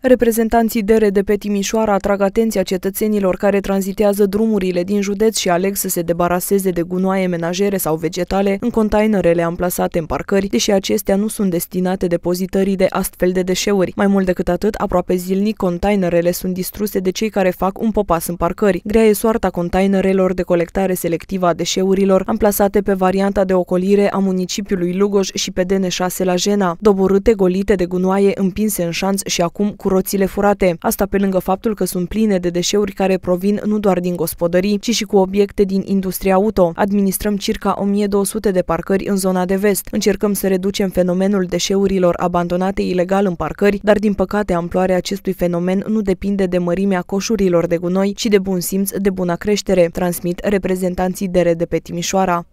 Reprezentanții DRDP Timișoara atrag atenția cetățenilor care tranzitează drumurile din județ și aleg să se debaraseze de gunoaie menajere sau vegetale în containerele amplasate în parcări, deși acestea nu sunt destinate depozitării de astfel de deșeuri. Mai mult decât atât, aproape zilnic containerele sunt distruse de cei care fac un popas în parcări. Grea e soarta containerelor de colectare selectivă a deșeurilor amplasate pe varianta de ocolire a municipiului Lugoj și pe DN6 la Jena, doborâte golite de gunoaie împinse în șanț și acum cu roțile furate. Asta pe lângă faptul că sunt pline de deșeuri care provin nu doar din gospodării, ci și cu obiecte din industria auto. Administrăm circa 1200 de parcări în zona de vest. Încercăm să reducem fenomenul deșeurilor abandonate ilegal în parcări, dar din păcate amploarea acestui fenomen nu depinde de mărimea coșurilor de gunoi, ci de bun simț, de bună creștere, transmit reprezentanții DRD pe Timișoara.